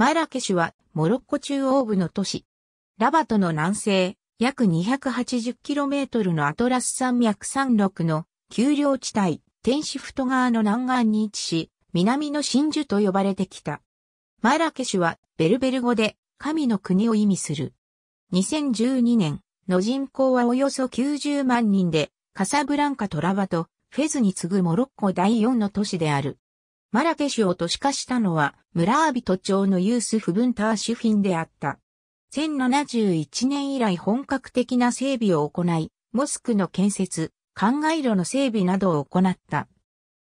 マラケシュはモロッコ中央部の都市。ラバトの南西、約 280km のアトラス山脈山麓の丘陵地帯、天シフト川の南岸に位置し、南の真珠と呼ばれてきた。マラケシュはベルベル語で神の国を意味する。2012年の人口はおよそ90万人で、カサブランカとラバト、フェズに次ぐモロッコ第4の都市である。マラケシュを都市化したのは、村アビト町のユースフ・ブンターシュフィンであった。1071年以来本格的な整備を行い、モスクの建設、灌漑路の整備などを行った。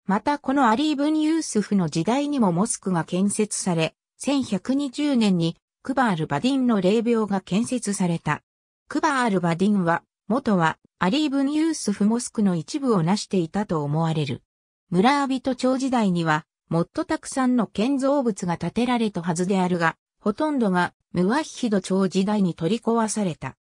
またこのアリー・ブン・ユースフの時代にもモスクが建設され、1120年にクバール・バディンの霊廟が建設された。クバール・バディンは、元はアリー・ブン・ユースフ・モスクの一部を成していたと思われる。村人町時代にはもっとたくさんの建造物が建てられたはずであるが、ほとんどがムワッヒド朝時代に取り壊された。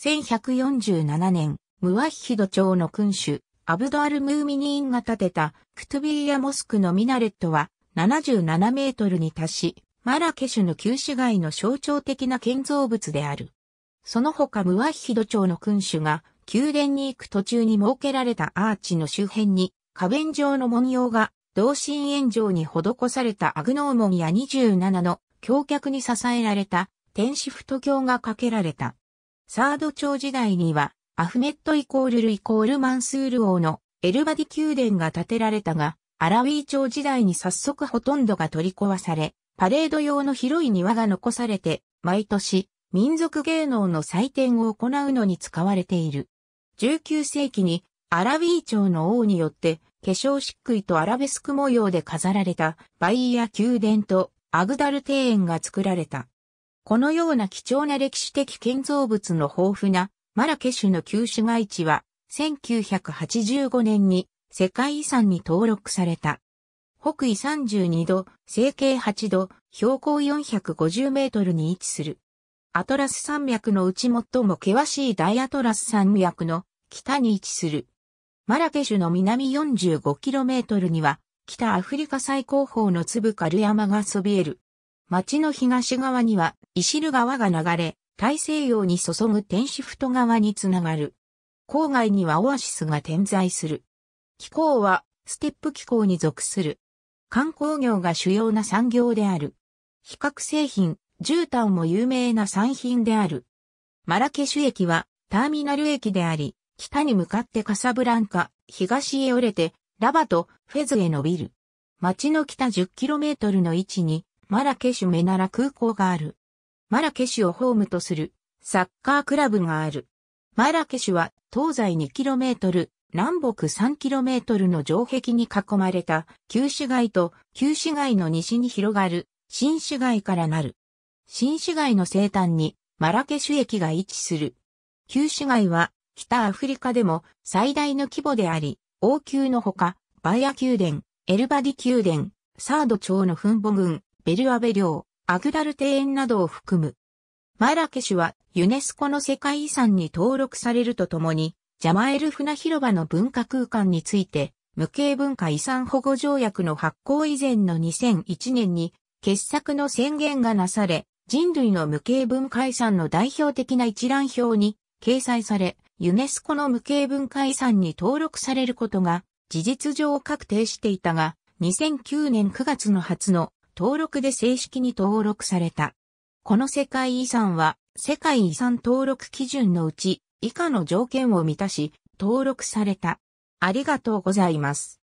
1147年、ムワッヒド朝の君主、アブドアル・ムーミニーンが建てたクトゥビーヤモスクのミナレットは77メートルに達し、マラケシュの旧市街の象徴的な建造物である。その他ムワッヒド朝の君主が宮殿に行く途中に設けられたアーチの周辺に花弁状の文様が同心炎上に施されたアグノーモンや27の橋脚に支えられた天使太橋が架けられた。サード朝時代にはアフメットイコールルイコールマンスール王のエルバディ宮殿が建てられたが、アラウィー朝時代に早速ほとんどが取り壊され、パレード用の広い庭が残されて、毎年民族芸能の祭典を行うのに使われている。19世紀にアラウィー朝の王によって化粧漆喰とアラベスク模様で飾られたバイヤ宮殿とアグダル庭園が作られた。このような貴重な歴史的建造物の豊富なマラケシュの旧市街地は1985年に世界遺産に登録された。北緯32度、西経8度、標高450メートルに位置する。アトラス山脈のうち最も険しい大アトラス山脈の北に位置する。マラケシュの南 45km には、北アフリカ最高峰の粒カル山がそびえる。町の東側には、イシル川が流れ、大西洋に注ぐ天シフト川につながる。郊外にはオアシスが点在する。気候は、ステップ気候に属する。観光業が主要な産業である。比較製品、絨毯も有名な産品である。マラケシュ駅は、ターミナル駅であり、北に向かってカサブランカ、東へ折れて、ラバとフェズへ伸びる。町の北 10km の位置に、マラケシュメナラ空港がある。マラケシュをホームとする、サッカークラブがある。マラケシュは、東西 2km、南北 3km の城壁に囲まれた、旧市街と旧市街の西に広がる、新市街からなる。新市街の西端に、マラケシュ駅が位置する。旧市街は北アフリカでも最大の規模であり、王宮のほか、バイア宮殿、エルバディ宮殿、サード町の墳母群、ベルアベ領、アグダル庭園などを含む。マラケシュはユネスコの世界遺産に登録されるとともに、ジャマエル船広場の文化空間について、無形文化遺産保護条約の発行以前の2001年に、傑作の宣言がなされ、人類の無形文化遺産の代表的な一覧表に掲載され、ユネスコの無形文化遺産に登録されることが事実上確定していたが、2009年9月の初の登録で正式に登録された。この世界遺産は世界遺産登録基準のうち以下の条件を満たし登録された。ありがとうございます。